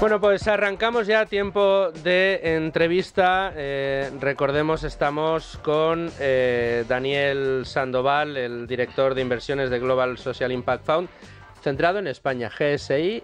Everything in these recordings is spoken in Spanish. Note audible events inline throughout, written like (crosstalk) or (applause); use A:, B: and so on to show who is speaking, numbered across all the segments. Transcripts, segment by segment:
A: Bueno, pues arrancamos ya tiempo de entrevista. Eh, recordemos, estamos con eh, Daniel Sandoval, el director de inversiones de Global Social Impact Fund, centrado en España, GSI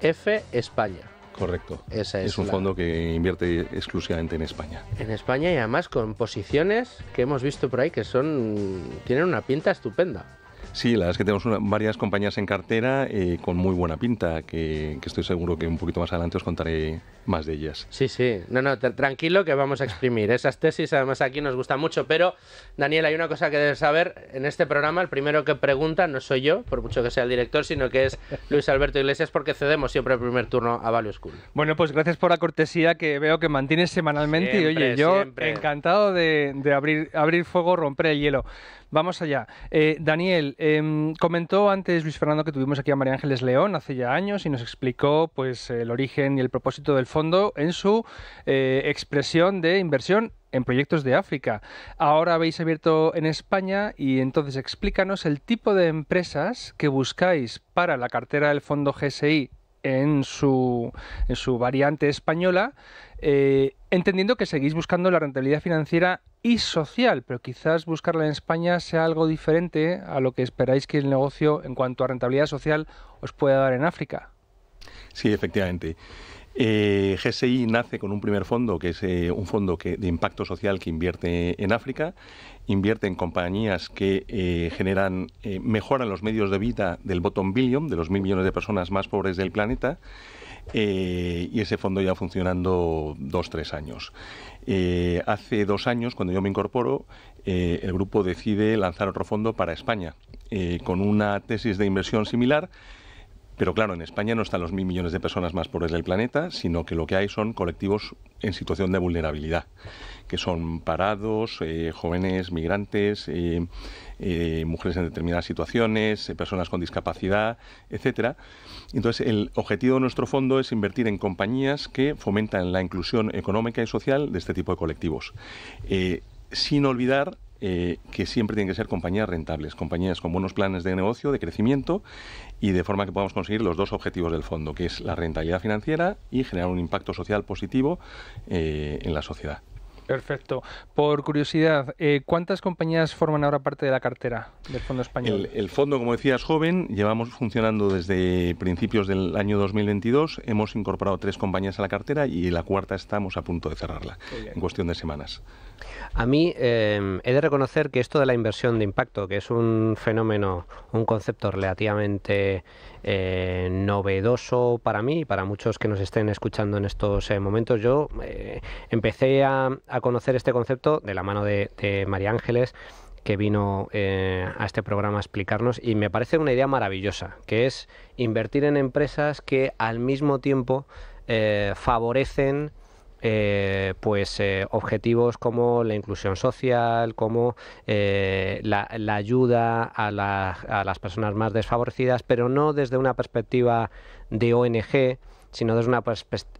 A: F
B: España. Correcto. es, un fondo que invierte exclusivamente en España.
A: En España y además con posiciones que hemos visto por ahí que son tienen una pinta estupenda.
B: Sí, la verdad es que tenemos varias compañías en cartera eh, con muy buena pinta, que, estoy seguro que un poquito más adelante os contaré más de ellas.
A: Sí, sí, no, no, tranquilo que vamos a exprimir esas tesis, además aquí nos gusta mucho, pero Daniel, hay una cosa que debes saber, en este programa el primero que pregunta no soy yo, por mucho que sea el director, sino que es Luis Alberto Iglesias, porque cedemos siempre el primer turno a Value School.
C: Bueno, pues gracias por la cortesía que veo que mantienes semanalmente y oye, yo encantado de, de abrir, abrir fuego, romper el hielo. Vamos allá. Eh, Daniel, em, comentó antes Luis Fernando que tuvimos aquí a María Ángeles León hace ya años y nos explicó pues, el origen y el propósito del fondo en su eh, expresión de inversión en proyectos de África. Ahora habéis abierto en España y entonces explícanos el tipo de empresas que buscáis para la cartera del fondo GSI en su, variante española, eh, entendiendo que seguís buscando la rentabilidad financiera y social, pero quizás buscarla en España sea algo diferente a lo que esperáis que el negocio en cuanto a rentabilidad social os pueda dar en África.
B: Sí, efectivamente. Eh, GSI nace con un primer fondo, que es eh, un fondo de impacto social que invierte en África, invierte en compañías que eh, generan, mejoran los medios de vida del bottom billion, de los mil millones de personas más pobres del planeta, y ese fondo ya funcionando dos, tres años. Eh, hace dos años, cuando yo me incorporo, eh, el grupo decide lanzar otro fondo para España, eh, con una tesis de inversión similar pero claro, en España no están los mil millones de personas más pobres del planeta, sino que lo que hay son colectivos en situación de vulnerabilidad, que son parados, eh, jóvenes migrantes, eh, eh, mujeres en determinadas situaciones, personas con discapacidad, etc. Entonces, el objetivo de nuestro fondo es invertir en compañías que fomentan la inclusión económica y social de este tipo de colectivos sin olvidar eh, que siempre tienen que ser compañías rentables, compañías con buenos planes de negocio, de crecimiento y de forma que podamos conseguir los dos objetivos del fondo, que es la rentabilidad financiera y generar un impacto social positivo eh, en la sociedad.
C: Perfecto. Por curiosidad, eh, ¿cuántas compañías forman ahora parte de la cartera
B: del Fondo Español? El, fondo, como decías, joven. Llevamos funcionando desde principios del año 2022. Hemos incorporado tres compañías a la cartera y la cuarta estamos a punto de cerrarla en cuestión de semanas.
D: A mí em, he de reconocer que esto de la inversión de impacto, que es un fenómeno, un concepto relativamente eh, novedoso para mí y para muchos que nos estén escuchando en estos eh, momentos, yo empecé a, a conocer este concepto de la mano de, María Ángeles que vino eh, a este programa a explicarnos y me parece una idea maravillosa, que es invertir en empresas que al mismo tiempo eh, favorecen eh, pues objetivos como la inclusión social, como la, ayuda a, a, las personas más desfavorecidas, pero no desde una perspectiva de ONG, sino desde una,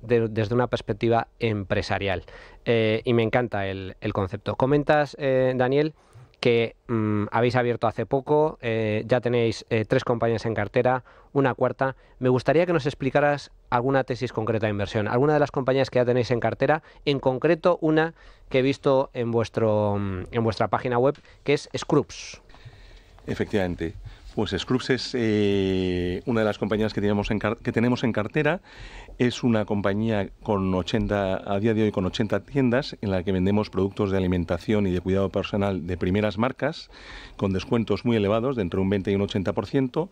D: desde una perspectiva empresarial. Eh, y me encanta el, concepto. Comentas, eh, Daniel, que mm, habéis abierto hace poco, eh, ya tenéis tres compañías en cartera, una cuarta. Me gustaría que nos explicaras alguna tesis concreta de inversión, alguna de las compañías que ya tenéis en cartera, en concreto una que he visto
B: en, vuestro, mm, en vuestra página web, que es Scrubs. Efectivamente. Pues Scrubs es eh, una de las compañías que, que tenemos en cartera. Es una compañía con 80, a día de hoy con 80 tiendas en la que vendemos productos de alimentación y de cuidado personal de primeras marcas con descuentos muy elevados de entre un 20 y un 80%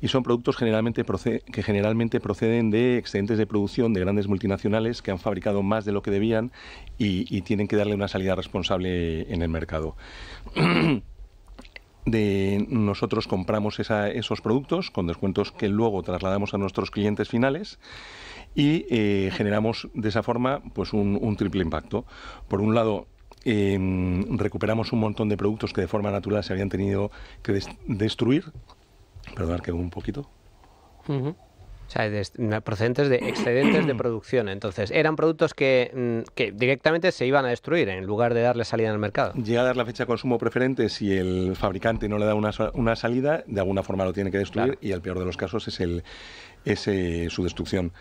B: y son productos que generalmente proceden de excedentes de producción de grandes multinacionales que han fabricado más de lo que debían y tienen que darle una salida responsable en el mercado. (clears throat) de nosotros compramos esos productos con descuentos que luego trasladamos a nuestros clientes finales y eh, generamos de esa forma pues un, triple impacto. Por un lado, em, recuperamos un montón de productos que de forma natural se habían tenido que destruir. Perdón, que un poquito o sea, de,
D: mm, procedentes de excedentes de (clears throat) producción. Entonces, eran productos mm, que, directamente se iban a destruir en lugar de
B: darle salida al mercado. Llega a dar la fecha de consumo preferente si el fabricante no le da una, una salida, de alguna forma lo tiene que destruir y el peor de los casos es, el, eh, su destrucción.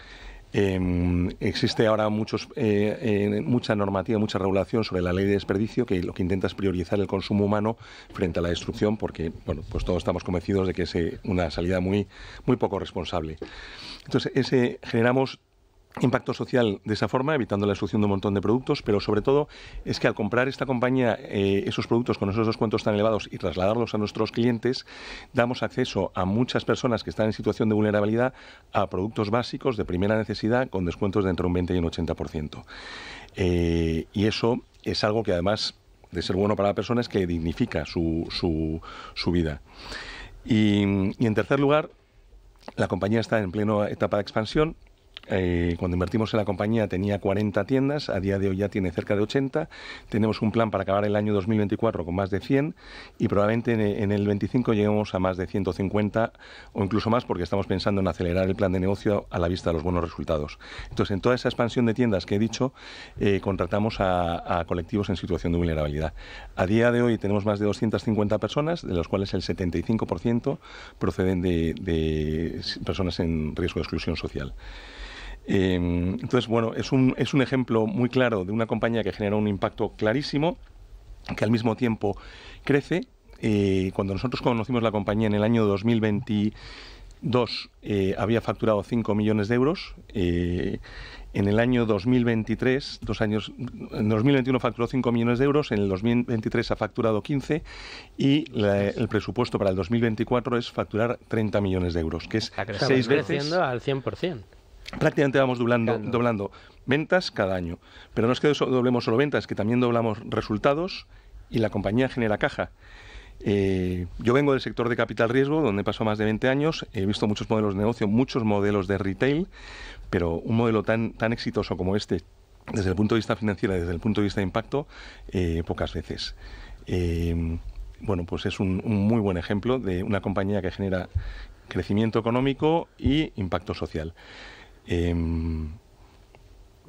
B: Em, existe ahora muchos, eh, eh, mucha normativa, mucha regulación sobre la ley de desperdicio que lo que intenta es priorizar el consumo humano frente a la destrucción, porque bueno, pues todos estamos convencidos de que es eh, una salida muy, muy poco responsable. Entonces, ese, generamos impacto social de esa forma, evitando la destrucción de un montón de productos, pero sobre todo es que al comprar esta compañía eh, esos productos con esos descuentos tan elevados y trasladarlos a nuestros clientes, damos acceso a muchas personas que están en situación de vulnerabilidad a productos básicos de primera necesidad con descuentos de entre un 20 y un 80%. Eh, y eso es algo que además de ser bueno para la persona es que dignifica su, vida. Y, y en tercer lugar, la compañía está en plena etapa de expansión, eh, cuando invertimos en la compañía tenía 40 tiendas, a día de hoy ya tiene cerca de 80. Tenemos un plan para acabar el año 2024 con más de 100 y probablemente en, el 25 lleguemos a más de 150 o incluso más porque estamos pensando en acelerar el plan de negocio a la vista de los buenos resultados. Entonces, en toda esa expansión de tiendas que he dicho, eh, contratamos a, colectivos en situación de vulnerabilidad. A día de hoy tenemos más de 250 personas, de las cuales el 75% proceden de personas en riesgo de exclusión social. Em, entonces, bueno, es un, ejemplo muy claro de una compañía que genera un impacto clarísimo, que al mismo tiempo crece. Eh, cuando nosotros conocimos la compañía en el año 2022, eh, había facturado 5 eh, millones de euros. En el año 2023, dos en 2021 facturó 5 millones de euros, en el 2023 ha facturado 15 y el presupuesto para el 2024 es facturar 30 millones de euros, que es creciendo seis veces...
A: al 100%
B: prácticamente vamos doblando, ventas cada año. Pero no es que doblemos solo ventas, que también doblamos resultados y la compañía genera caja. Eh, yo vengo del sector de capital riesgo, donde paso más de 20 años, he visto muchos modelos de negocio, muchos modelos de retail, pero un modelo tan, exitoso como este, desde el punto de vista financiero, y desde el punto de vista de impacto, eh, pocas veces. Em, bueno, pues es un muy buen ejemplo de una compañía que genera crecimiento económico y impacto social eh,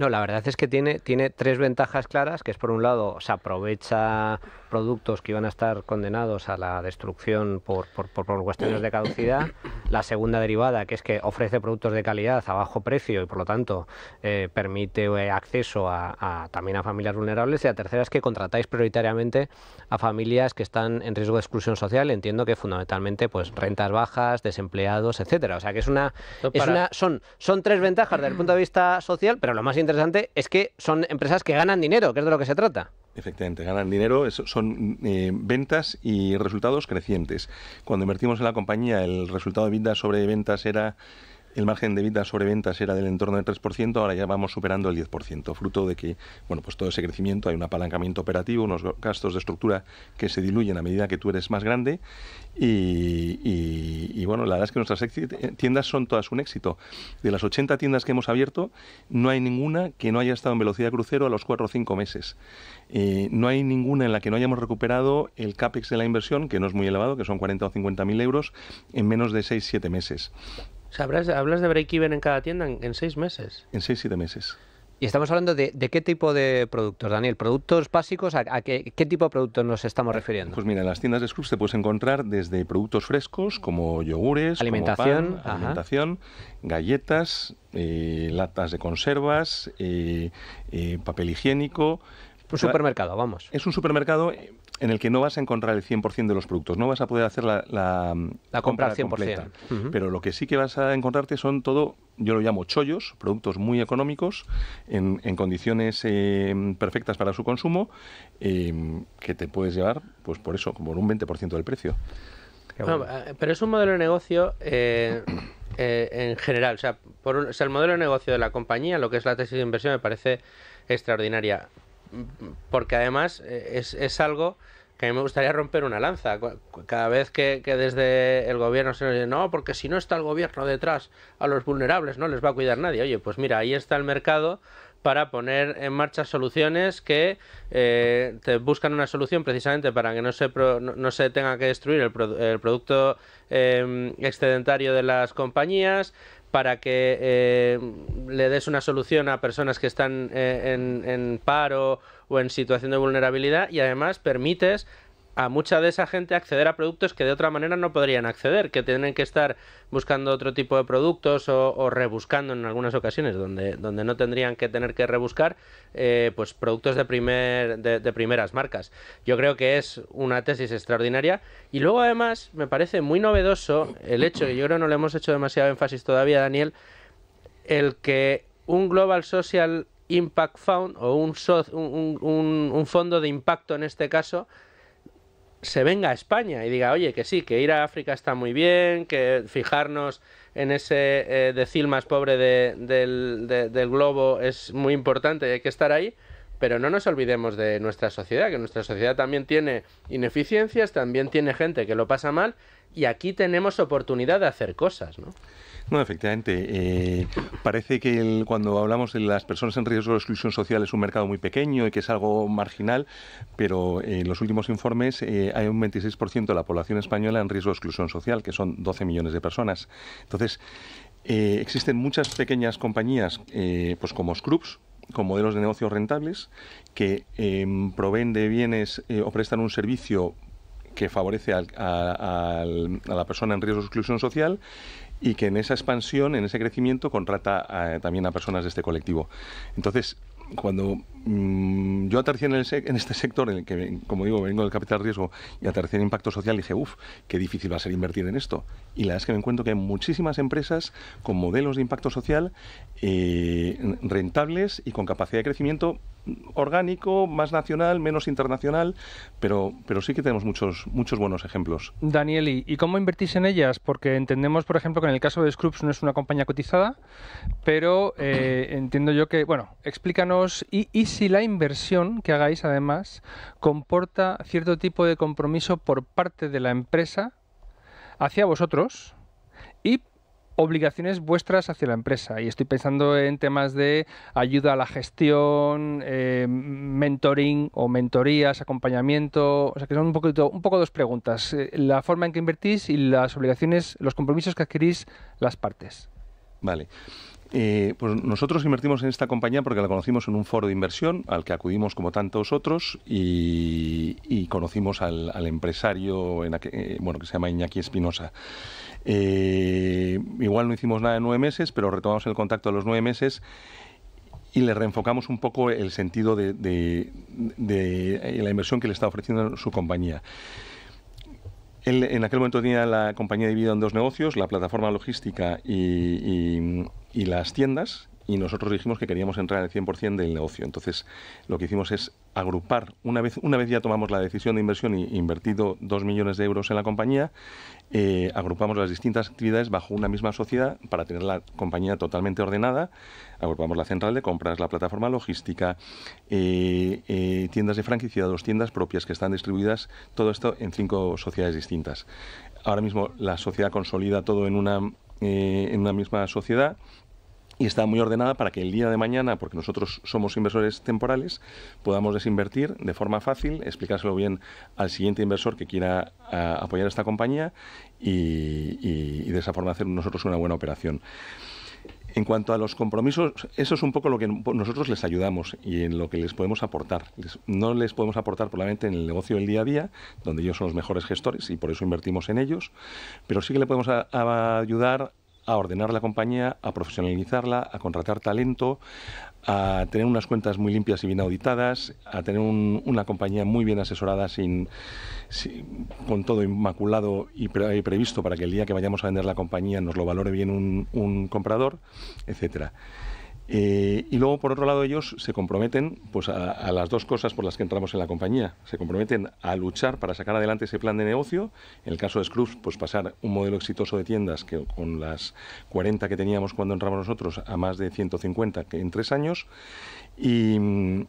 D: no, la verdad es que tiene, tiene tres ventajas claras, que es por un lado se aprovecha productos que iban a estar condenados a la destrucción por, por, por, cuestiones de caducidad. La segunda derivada, que es que ofrece productos de calidad a bajo precio y por lo tanto eh, permite eh, acceso a, también a familias vulnerables. Y la tercera es que contratáis prioritariamente a familias que están en riesgo de exclusión social. Entiendo que fundamentalmente pues rentas bajas, desempleados, etcétera. O sea que es una, es una son, son tres ventajas desde el punto de vista social, pero lo más interesante interesante es que son empresas que ganan dinero, que es de lo que se trata.
B: Efectivamente, ganan dinero, son eh, ventas y resultados crecientes. Cuando invertimos en la compañía, el resultado de ventas sobre ventas era el margen de vida sobre ventas era del entorno del 3%, ahora ya vamos superando el 10%, fruto de que, bueno, pues todo ese crecimiento, hay un apalancamiento operativo, unos gastos de estructura que se diluyen a medida que tú eres más grande y, bueno, la verdad es que nuestras tiendas son todas un éxito. De las 80 tiendas que hemos abierto, no hay ninguna que no haya estado en velocidad crucero a los 4 o 5 meses. Eh, no hay ninguna en la que no hayamos recuperado el CAPEX de la inversión, que no es muy elevado, que son 40 o 50 mil euros, en menos de 6-7 meses
A: hablas, de break-even en cada tienda en, seis meses.
D: En seis, siete meses. Y estamos hablando de, qué tipo de productos, Daniel. ¿Productos básicos? ¿A,
B: qué, tipo de productos nos estamos refiriendo? Pues mira, en las tiendas de Scrubs te puedes encontrar desde productos frescos como yogures, alimentación, alimentación galletas, eh, latas de conservas, eh, eh, papel higiénico. Un pues supermercado, vamos. Es un supermercado en el que no vas a encontrar el 100% de los productos, no vas a poder hacer la, compra, al 100%. Pero lo que sí que vas a encontrarte son todo, yo lo llamo chollos, productos muy económicos, en, condiciones eh, perfectas para su consumo, em, que te puedes llevar, pues por eso, por un 20% del precio. Eh,
A: pero es un modelo de negocio eh, en general. O sea, por el modelo de negocio de la compañía, lo que es la tesis de inversión, me parece extraordinaria porque además eh, es, algo que a mí me gustaría romper una lanza. Cada vez que, desde el gobierno se nos dice, no, porque si no está el gobierno detrás a los vulnerables, no les va a cuidar nadie. Oye, pues mira, ahí está el mercado para poner en marcha soluciones que eh, te buscan una solución precisamente para que no se, no, se tenga que destruir el, producto em, excedentario de las compañías, para que eh, le des una solución a personas que están eh, en, en, paro o en situación de vulnerabilidad y además permites a mucha de esa gente acceder a productos que de otra manera no podrían acceder, que tienen que estar buscando otro tipo de productos o, rebuscando en algunas ocasiones donde, donde no tendrían que tener que rebuscar eh, pues productos de, primer, de, primeras marcas. Yo creo que es una tesis extraordinaria y luego además me parece muy novedoso el hecho, y yo creo no le hemos hecho demasiado énfasis todavía, Daniel, el que un Global Social Impact Fund o un, un fondo de impacto en este caso, se venga a España y diga, oye, que sí, que ir a África está muy bien, que fijarnos en ese decir eh, decil más pobre de, del, del, globo es muy importante y hay que estar ahí, pero no nos olvidemos de nuestra sociedad, que nuestra sociedad también tiene ineficiencias, también tiene gente que lo pasa mal y aquí tenemos oportunidad de hacer cosas, ¿no?
B: No, efectivamente. Eh, parece que cuando hablamos de las personas en riesgo de exclusión social es un mercado muy pequeño y que es algo marginal, pero en los últimos informes eh, hay un 26% de la población española en riesgo de exclusión social, que son 12 millones de personas. Entonces, eh, existen muchas pequeñas compañías, pues como Scrubs, con modelos de negocios rentables que proveen de bienes o prestan un servicio que favorece a, la persona en riesgo de exclusión social y que en esa expansión, en ese crecimiento, contrata también a personas de este colectivo. Entonces, cuando mm, yo aterricé en, este sector, en el que, como digo, vengo del capital riesgo y aterricé en impacto social, dije, uff, qué difícil va a ser invertir en esto. Y la verdad es que me encuentro que hay muchísimas empresas con modelos de impacto social eh, rentables y con capacidad de crecimiento orgánico, más nacional, menos internacional, pero, pero sí que tenemos muchos, muchos buenos ejemplos.
C: Danieli, ¿y cómo invertís en ellas? Porque entendemos, por ejemplo, que en el caso de Scrubs no es una compañía cotizada, pero eh, entiendo yo que, bueno, explícanos, y, y, si la inversión que hagáis además comporta cierto tipo de compromiso por parte de la empresa hacia vosotros y obligaciones vuestras hacia la empresa. Y estoy pensando en temas de ayuda a la gestión, eh, mentoring o mentorías, acompañamiento. O sea, que son un, poquito, un poco dos preguntas. Eh, la forma en que invertís y las obligaciones, los compromisos que adquirís las partes.
B: Vale. Eh, pues nosotros invertimos en esta compañía porque la conocimos en un foro de inversión al que acudimos como tantos otros y, conocimos al, empresario en eh, bueno, que se llama Iñaki Espinosa. Eh, igual no hicimos nada en nueve meses, pero retomamos el contacto a los nueve meses y le reenfocamos un poco el sentido de, de la inversión que le está ofreciendo su compañía. Él en aquel momento tenía la compañía dividida en dos negocios, la plataforma logística y, y las tiendas, y nosotros dijimos que queríamos entrar en el 100% del negocio. Entonces, lo que hicimos es agrupar, una vez, una vez ya tomamos la decisión de inversión y invertido 2 millones de euros en la compañía, eh, agrupamos las distintas actividades bajo una misma sociedad para tener la compañía totalmente ordenada. Agrupamos la central de compras, la plataforma logística, eh, eh, tiendas de franquicia dos tiendas propias que están distribuidas, todo esto en cinco sociedades distintas. Ahora mismo la sociedad consolida todo en una, en una misma sociedad y está muy ordenada para que el día de mañana, porque nosotros somos inversores temporales, podamos desinvertir de forma fácil, explicárselo bien al siguiente inversor que quiera a, ah, apoyar esta compañía y, de esa forma hacer nosotros una buena operación. En cuanto a los compromisos, eso es un poco lo que nosotros les ayudamos y en lo que les podemos aportar. no les podemos aportar probablemente en el negocio del día a día, donde ellos son los mejores gestores y por eso invertimos en ellos, pero sí que le podemos ayudar a ordenar la compañía, a profesionalizarla, a contratar talento, a tener unas cuentas muy limpias y bien auditadas, a tener una compañía muy bien asesorada, sin, con todo inmaculado y, previsto para que el día que vayamos a vender la compañía nos lo valore bien un, comprador, etcétera. Eh, y luego, por otro lado, ellos se comprometen pues, a, las dos cosas por las que entramos en la compañía. Se comprometen a luchar para sacar adelante ese plan de negocio. En el caso de Scrubs, pues pasar un modelo exitoso de tiendas que con las 40 que teníamos cuando entramos nosotros a más de 150 en tres años. Eh,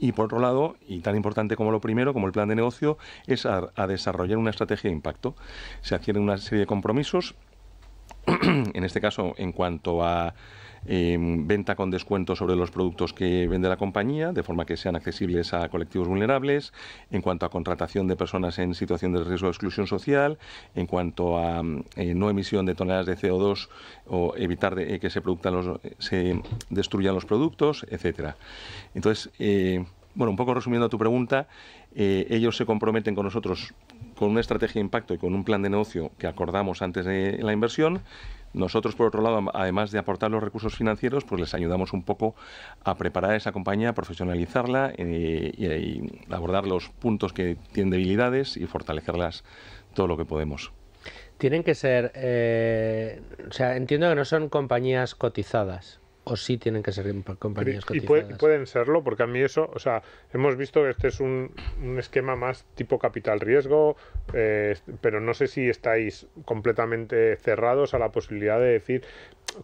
B: y, por otro lado, y tan importante como lo primero, como el plan de negocio, es a, desarrollar una estrategia de impacto. Se adquieren una serie de compromisos, (clears throat) en este caso en cuanto a Em, venta con descuento sobre los productos que vende la compañía, de forma que sean accesibles a colectivos vulnerables, en cuanto a contratación de personas en situación de riesgo de exclusión social, en cuanto a em, eh, no emisión de toneladas de CO2 o evitar eh, que se, los, eh, se destruyan los productos, etcétera. Entonces, bueno, un poco resumiendo a tu pregunta, ellos se comprometen con nosotros con una estrategia de impacto y con un plan de negocio que acordamos antes de la inversión. Nosotros, por otro lado, además de aportar los recursos financieros, pues les ayudamos un poco a preparar esa compañía, a profesionalizarla eh, eh, y, abordar los puntos que tienen debilidades y fortalecerlas todo lo que podemos. Tienen
A: que ser, eh, o sea, entiendo que no son compañías cotizadas o sí tienen que ser em, compañías cotizadas?
E: Y pueden serlo, porque a mí eso, o sea, hemos visto que este es un, esquema más tipo capital riesgo, eh, pero no sé si estáis completamente cerrados a la posibilidad de decir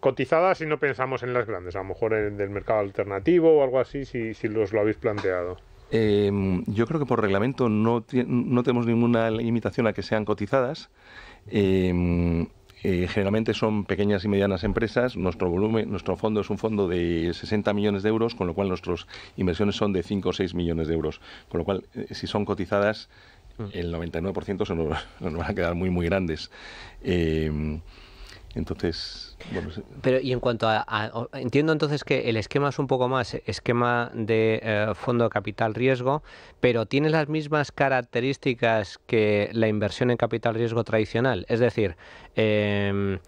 E: cotizadas si no pensamos en las grandes, a lo mejor en, del mercado alternativo o algo así, si, si los lo habéis planteado.
B: Em, yo creo que por reglamento no, no tenemos ninguna limitación a que sean cotizadas. Em, eh, generalmente son pequeñas y medianas empresas. Nuestro volumen, nuestro fondo es un fondo de 60 millones de euros, con lo cual nuestras inversiones son de 5 o 6 millones de euros. Con lo cual, eh, si son cotizadas, mm. el 99% se (laughs) nos, van a quedar muy, muy grandes. Eh, entonces, Pero y en cuanto a, entiendo entonces
D: que el esquema es un poco más esquema de eh, fondo capital riesgo, pero tiene las mismas características que la inversión en capital riesgo tradicional. Es decir, em,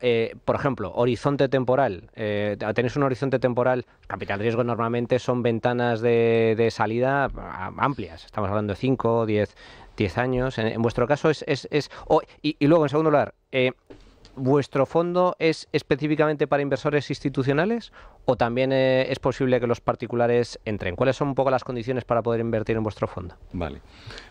D: eh, por ejemplo, horizonte temporal. Eh, tenéis un horizonte temporal, capital riesgo normalmente son ventanas de, salida amplias. Estamos hablando de 5, 10, 10 años. En, vuestro caso es... es, es y, luego, en segundo lugar, eh, ¿Vuestro fondo es específicamente para inversores institucionales o también eh, es posible que los particulares entren? ¿Cuáles son un poco las condiciones para poder invertir en vuestro fondo?
B: Vale.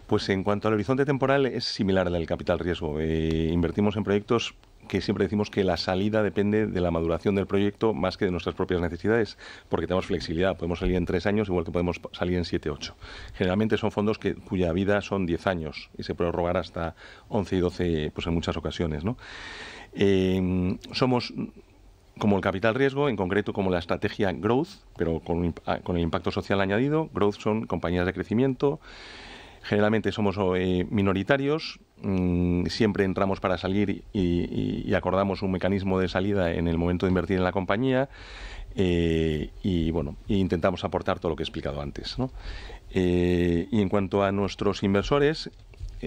B: Pues en cuanto al horizonte temporal es similar al del capital riesgo. Eh, invertimos en proyectos que siempre decimos que la salida depende de la maduración del proyecto más que de nuestras propias necesidades, porque tenemos flexibilidad, podemos salir en tres años igual que podemos salir en siete, ocho. Generalmente son fondos que, cuya vida son diez años y se rogar hasta once y doce pues en muchas ocasiones. ¿no? Em, somos como el capital riesgo, en concreto como la estrategia growth, pero con, ah, el impacto social añadido. Growth son compañías de crecimiento. Generalmente somos eh, minoritarios, mm, siempre entramos para salir y, acordamos un mecanismo de salida en el momento de invertir en la compañía eh, y bueno, e intentamos aportar todo lo que he explicado antes. Eh, y en cuanto a nuestros inversores,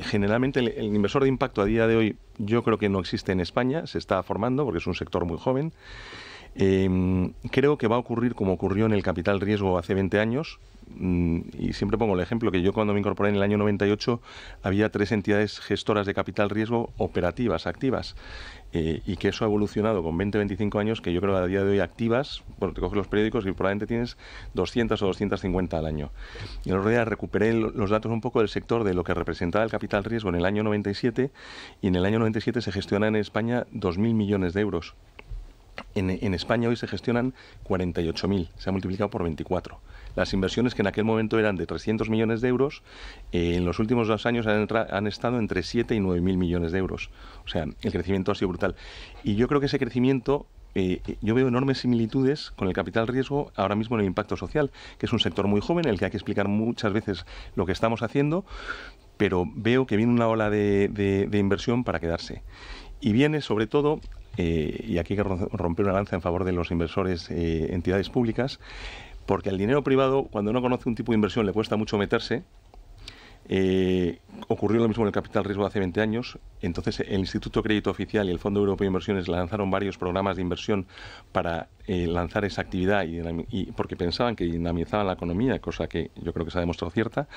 B: generalmente el, inversor de impacto a día de hoy yo creo que no existe en España, se está formando porque es un sector muy joven. Em, creo que va a ocurrir como ocurrió en el capital riesgo hace 20 años, Mm, y siempre pongo el ejemplo que yo cuando me incorporé en el año 98 había tres entidades gestoras de capital riesgo operativas, activas, eh, y que eso ha evolucionado con 20, 25 años, que yo creo que a día de hoy activas, porque te coges los periódicos y probablemente tienes 200 o 250 al año. Y en realidad recuperé los datos un poco del sector de lo que representaba el capital riesgo en el año 97, y en el año 97 se gestionan en España 2.000 millones de euros. En, España hoy se gestionan 48.000, se ha multiplicado por 24. Las inversiones que en aquel momento eran de 300 millones de euros, eh, en los últimos dos años han, estado entre 7 y 9.000 millones de euros. O sea, el crecimiento ha sido brutal. Y yo creo que ese crecimiento eh, eh, yo veo enormes similitudes con el capital riesgo ahora mismo en el impacto social, que es un sector muy joven, en el que hay que explicar muchas veces lo que estamos haciendo, pero veo que viene una ola de inversión para quedarse. Y viene sobre todo eh, y aquí hay que romper una lanza en favor de los inversores, eh, entidades públicas, porque el dinero privado, cuando no conoce un tipo de inversión, le cuesta mucho meterse. Eh, ocurrió lo mismo en el capital riesgo hace 20 años. Entonces, el Instituto de Crédito Oficial y el Fondo Europeo de Inversiones lanzaron varios programas de inversión para lanzar esa actividad y, porque pensaban que dinamizaban la economía, cosa que yo creo que se ha demostrado cierta,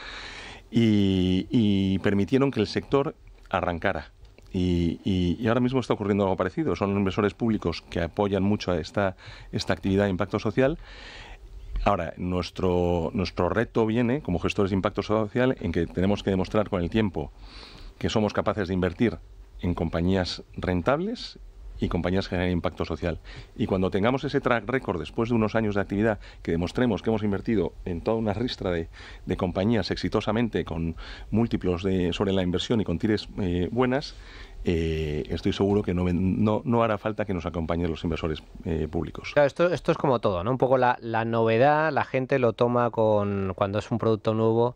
B: y permitieron que el sector arrancara. Y, ahora mismo está ocurriendo algo parecido. Son inversores públicos que apoyan mucho a esta, actividad de impacto social. Ahora, nuestro, nuestro reto viene, como gestores de impacto social, en que tenemos que demostrar con el tiempo que somos capaces de invertir en compañías rentables y compañías que generan impacto social. Y cuando tengamos ese track record después de unos años de actividad que demostremos que hemos invertido en toda una ristra de, compañías exitosamente con múltiplos de, sobre la inversión y con tires eh, buenas, eh, estoy seguro que no, no, hará falta que nos acompañen los inversores eh, públicos. Claro, esto, es como todo,
D: ¿no? Un poco la, la novedad, la gente lo toma con cuando es un producto nuevo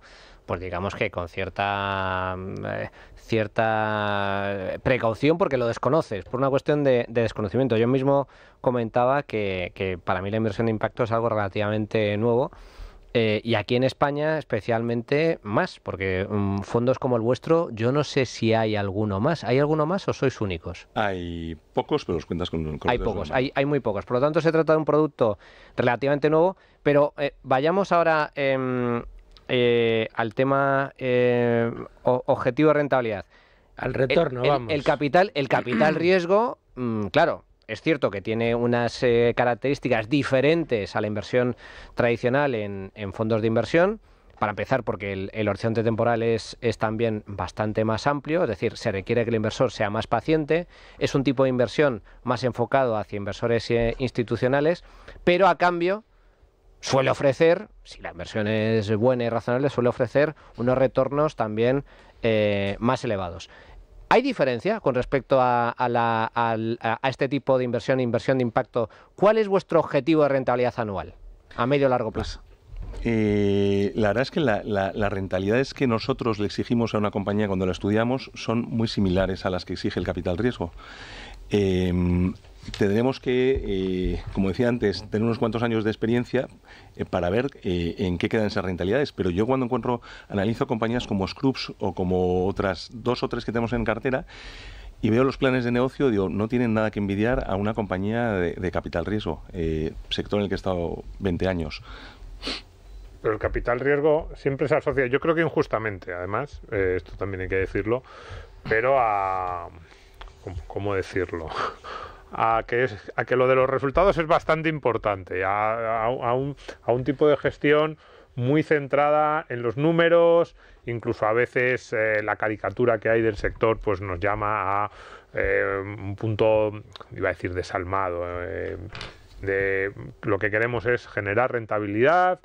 D: pues digamos que con cierta, eh, cierta precaución porque lo desconoces, por una cuestión de, desconocimiento. Yo mismo comentaba que, para mí la inversión de impacto es algo relativamente nuevo. Eh, y aquí en España especialmente más, porque mm, fondos como el vuestro, yo no sé si hay alguno más. ¿Hay alguno más o sois únicos?
B: Hay pocos, pero los cuentas con... hay pocos, hay,
D: muy pocos. Por lo tanto, se trata de un producto relativamente nuevo, pero eh, vayamos ahora em, eh, al tema eh, objetivo de rentabilidad. Al retorno, el, vamos. El, capital, el capital (clears throat) riesgo, mm, claro, es cierto que tiene unas eh, características diferentes a la inversión tradicional en, fondos de inversión. Para empezar, porque el, horizonte temporal es, también bastante más amplio, es decir, se requiere que el inversor sea más paciente, es un tipo de inversión más enfocado hacia inversores institucionales, pero a cambio suele ofrecer, si la inversión es buena y razonable, suele ofrecer unos retornos también eh, más elevados. ¿Hay diferencia con respecto a, este tipo de inversión, inversión de impacto? ¿Cuál es vuestro objetivo de rentabilidad anual a medio o largo plazo?
B: Pues, eh, la verdad es que la, las rentabilidades que nosotros le exigimos a una compañía cuando la estudiamos son muy similares a las que exige el capital riesgo. Em, tendremos que, eh, como decía antes, tener unos cuantos años de experiencia eh, para ver eh, en qué quedan esas rentabilidades. Pero yo cuando encuentro, analizo compañías como Scrubs o como otras dos o tres que tenemos en cartera, y veo los planes de negocio, digo, no tienen nada que envidiar a una compañía de, de capital riesgo, sector en el que he estado 20 años.
E: Pero el capital riesgo siempre se asocia, yo creo que injustamente, además, esto también hay que decirlo, pero a... ¿Cómo decirlo? a que, a que lo de los resultados es bastante importante, a, a, un, tipo de gestión muy centrada en los números, incluso a veces eh, la caricatura que hay del sector pues nos llama a eh, un punto, iba a decir, desalmado. Eh, de, lo que queremos es generar rentabilidad,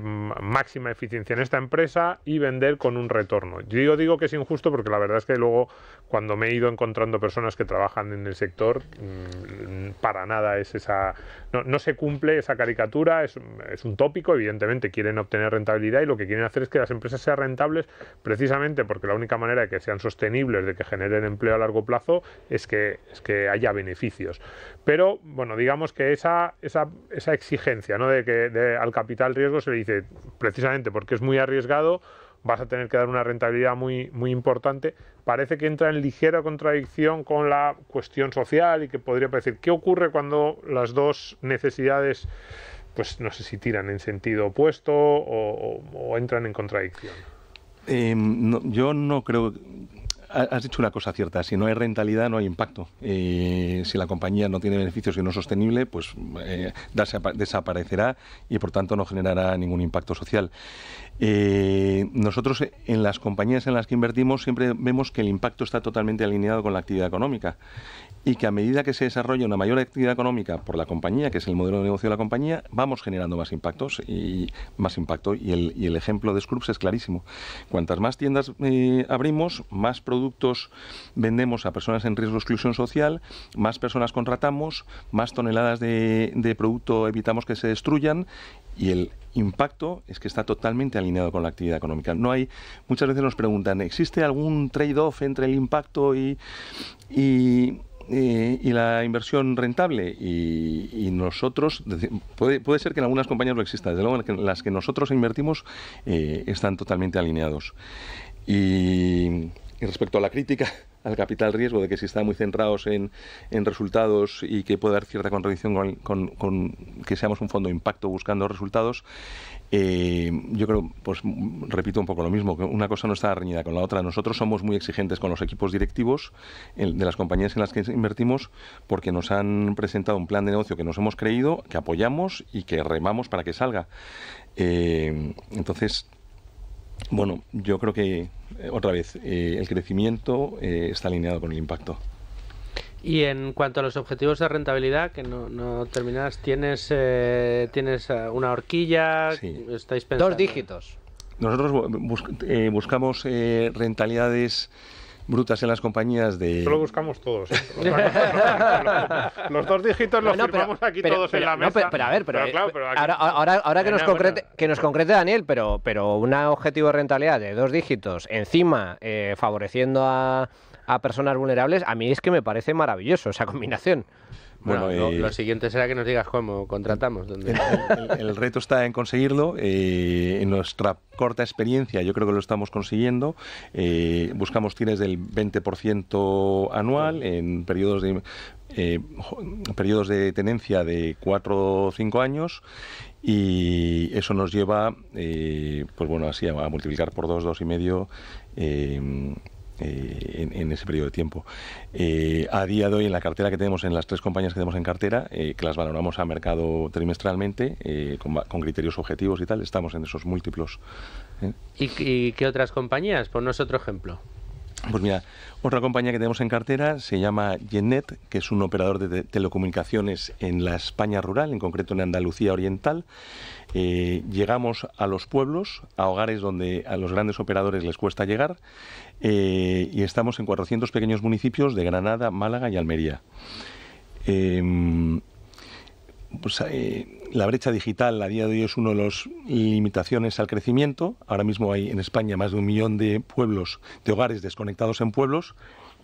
E: máxima eficiencia en esta empresa y vender con un retorno. Yo digo que es injusto porque la verdad es que luego cuando me he ido encontrando personas que trabajan en el sector, mm, para nada es esa. No, se cumple esa caricatura, es, es, un tópico, evidentemente quieren obtener rentabilidad y lo que quieren hacer es que las empresas sean rentables precisamente porque la única manera de que sean sostenibles, de que generen empleo a largo plazo, es que, es que haya beneficios. Pero, bueno, digamos que esa, esa, exigencia de que al capital riesgo se le dice precisamente porque es muy arriesgado vas a tener que dar una rentabilidad muy, muy importante. Parece que entra en ligera contradicción con la cuestión social y que podría parecer, ¿qué ocurre cuando las dos necesidades, pues no sé si tiran en sentido opuesto o, entran en contradicción?
B: Em, yo no creo, has dicho una cosa cierta, si no hay rentabilidad no hay impacto. Eh, si la compañía no tiene beneficios y no es sostenible, pues eh, desaparecerá y por tanto no generará ningún impacto social. Eh, nosotros en las compañías en las que invertimos siempre vemos que el impacto está totalmente alineado con la actividad económica y que a medida que se desarrolla una mayor actividad económica por la compañía, que es el modelo de negocio de la compañía, vamos generando más impactos y más impacto. Y el, ejemplo de Scrubs es clarísimo. Cuantas más tiendas eh, abrimos, más productos vendemos a personas en riesgo de exclusión social, más personas contratamos, más toneladas de, producto evitamos que se destruyan y el impacto es que está totalmente alineado con la actividad económica. No hay, muchas veces nos preguntan, ¿existe algún trade-off entre el impacto y y la inversión rentable y, nosotros, puede, puede, ser que en algunas compañías lo exista, desde luego en las que nosotros invertimos eh, están totalmente alineados. y respecto a la crítica al capital riesgo de que si están muy centrados en, en resultados y que puede dar cierta contradicción con, que seamos un fondo de impacto buscando resultados, eh, yo creo, pues repito un poco lo mismo, que una cosa no está reñida con la otra. Nosotros somos muy exigentes con los equipos directivos de las compañías en las que invertimos porque nos han presentado un plan de negocio que nos hemos creído, que apoyamos y que remamos para que salga. Eh, entonces, bueno, yo creo que eh, otra vez, eh, el crecimiento eh, está alineado con el impacto.
A: Y en cuanto a los objetivos de rentabilidad, que no, terminas, ¿tienes, ¿tienes una horquilla? Sí. ¿Estáis pensando? Dos dígitos.
B: Nosotros buscamos rentabilidades brutas en las compañías de... Eso ¿eh? lo
E: buscamos todos. los, dos dígitos los bueno, firmamos aquí todos en la mesa. pero, a ver, pero, eh,
D: ahora, ahora, que, nos concrete, que nos concrete Daniel, pero, pero un objetivo de rentabilidad de dos dígitos encima eh, favoreciendo a a personas vulnerables, a mí es que me parece
A: maravilloso esa
B: (laughs) combinación. Bueno, lo, siguiente será
A: que nos digas cómo contratamos.
B: El, reto está en conseguirlo. Eh, en nuestra corta experiencia, yo creo que lo estamos consiguiendo. Eh, buscamos tienes del 20% anual en periodos de eh, periodos de tenencia de 4 o 5 años y eso nos lleva pues bueno así a multiplicar por 2, dos, y medio eh, en, ese periodo de tiempo. Eh, a día de hoy, en la cartera que tenemos, en las tres compañías que tenemos en cartera, eh, que las valoramos a mercado trimestralmente, con, criterios objetivos y tal, estamos en esos múltiplos. ¿Y, qué otras
A: compañías? Ponnos otro ejemplo.
B: Pues mira, otra compañía que tenemos en cartera se llama Genet, que es un operador de telecomunicaciones en la España rural, en concreto en Andalucía Oriental. Eh, llegamos a los pueblos, a hogares donde a los grandes operadores les cuesta llegar, eh, y estamos en 400 pequeños municipios de Granada, Málaga y Almería. Em, pues, eh, la brecha digital a día de hoy es una de las limitaciones al crecimiento. Ahora mismo hay en España más de un millón de pueblos, de hogares desconectados en pueblos.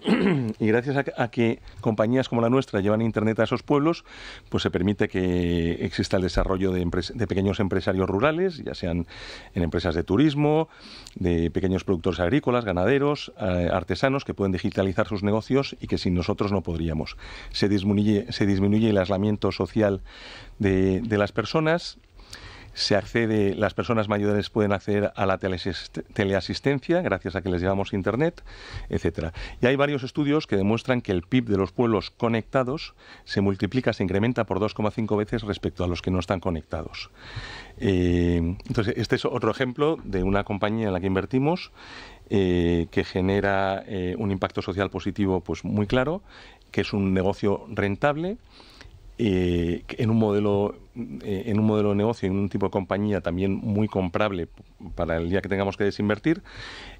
B: (clears throat) y gracias a, que compañías como la nuestra llevan Internet a esos pueblos, pues se permite que exista el desarrollo de, pequeños empresarios rurales, ya sean en empresas de turismo, de pequeños productores agrícolas, ganaderos, eh, artesanos, que pueden digitalizar sus negocios y que sin nosotros no podríamos. Se disminuye, se disminuye el aislamiento social de las personas se accede, las personas mayores pueden acceder a la teleasistencia gracias a que les llevamos internet, etcétera. Y hay varios estudios que demuestran que el PIB de los pueblos conectados se multiplica, se incrementa por 2,5 veces respecto a los que no están conectados. Eh, entonces, este es otro ejemplo de una compañía en la que invertimos eh, que genera eh, un impacto social positivo pues muy claro, que es un negocio rentable en un modelo eh, en un modelo de negocio, en un tipo de compañía también muy comprable para el día que tengamos que desinvertir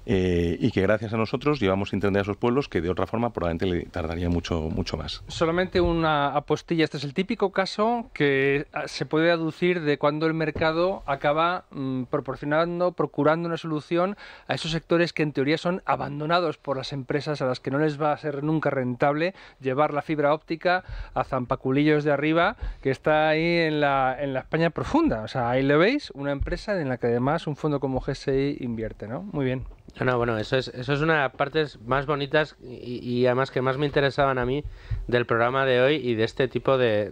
B: eh, y que gracias a nosotros llevamos Internet a esos pueblos que de otra forma probablemente le tardaría mucho, mucho más.
C: Solamente una apostilla, este es el típico caso
B: que ah, se puede aducir
C: de cuando el mercado acaba mm, proporcionando, procurando una solución a esos sectores que en teoría son abandonados por las empresas a las que no les va a ser nunca rentable llevar la fibra óptica a zampaculillos de arriba que está ahí en la en la España profunda. O sea, ahí le veis una empresa en la que además un fondo como GSI invierte, ¿no? Muy bien.
A: No, bueno, eso es, eso es una de las partes más bonitas y, además que más me interesaban a mí del programa de hoy y de este tipo de,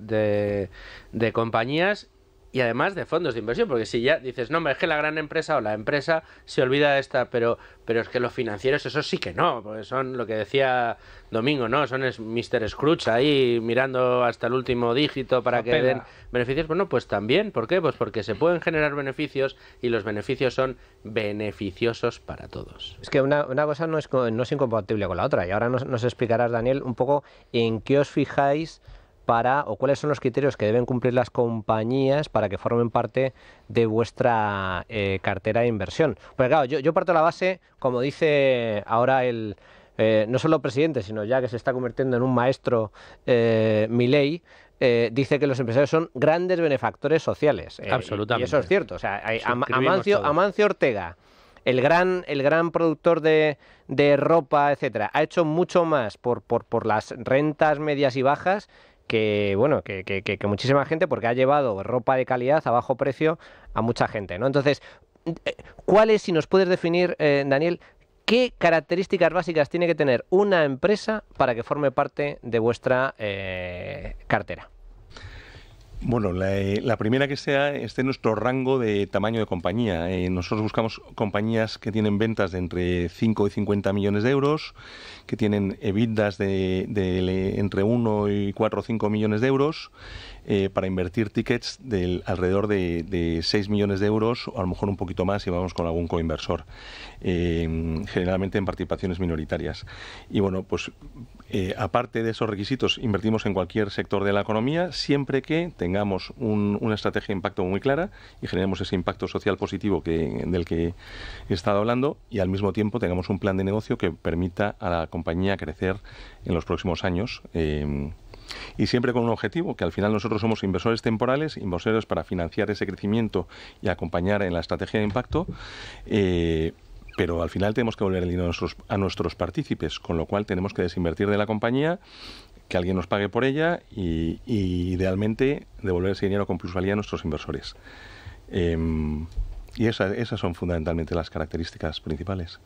A: de compañías y además de fondos de inversión, porque si ya dices, no, es que la gran empresa o la empresa se olvida de esta, pero, pero es que los financieros, eso sí que no, porque son lo que decía Domingo, ¿no? Son es Mr. Scrooge ahí mirando hasta el último dígito para que den beneficios. Bueno, pues también, ¿por qué? Pues porque se pueden generar beneficios y los beneficios son beneficiosos para todos.
D: Es que una, una cosa no es, no es incompatible con la otra, y ahora nos, nos explicarás, Daniel, un poco en qué os fijáis para o cuáles son los criterios que deben cumplir las compañías para que formen parte de vuestra eh, cartera de inversión. Pues claro, yo, parto de la base, como dice ahora el, eh, no solo presidente, sino ya que se está convirtiendo en un maestro eh, Milei, eh, dice que los empresarios son grandes benefactores sociales. Absolutamente. Y eso es cierto. O sea, Amancio, Amancio, Ortega, el gran, el gran productor de, ropa, etcétera, ha hecho mucho más por, por las rentas medias y bajas que bueno, que, que, muchísima gente, porque ha llevado ropa de calidad a bajo precio a mucha gente, ¿no? Entonces, ¿cuál es, si nos puedes definir, eh, Daniel, qué características básicas tiene que tener una empresa para que forme parte de
B: vuestra eh, cartera? Bueno, eh, la, primera que sea esté nuestro rango de tamaño de compañía. Eh, nosotros buscamos compañías que tienen ventas de entre 5 y 50 millones de euros, que tienen EBITDAs de entre 1 y 4 o 5 millones de euros, eh, para invertir tickets del alrededor de, 6 millones de euros o a lo mejor un poquito más si vamos con algún coinversor, em, generalmente en participaciones minoritarias. Y bueno, pues eh, aparte de esos requisitos, invertimos en cualquier sector de la economía siempre que tengamos una estrategia de impacto muy clara y generemos ese impacto social positivo que, del que he estado hablando y al mismo tiempo tengamos un plan de negocio que permita a la compañía crecer en los próximos años. Em, y siempre con un objetivo, que al final nosotros somos inversores temporales, inversores para financiar ese crecimiento y acompañar en la estrategia de impacto. Eh, pero al final tenemos que volver el dinero a nuestros, partícipes, con lo cual tenemos que desinvertir de la compañía, que alguien nos pague por ella y, idealmente devolver ese dinero con plusvalía a nuestros inversores. Em, y esas son fundamentalmente las características principales.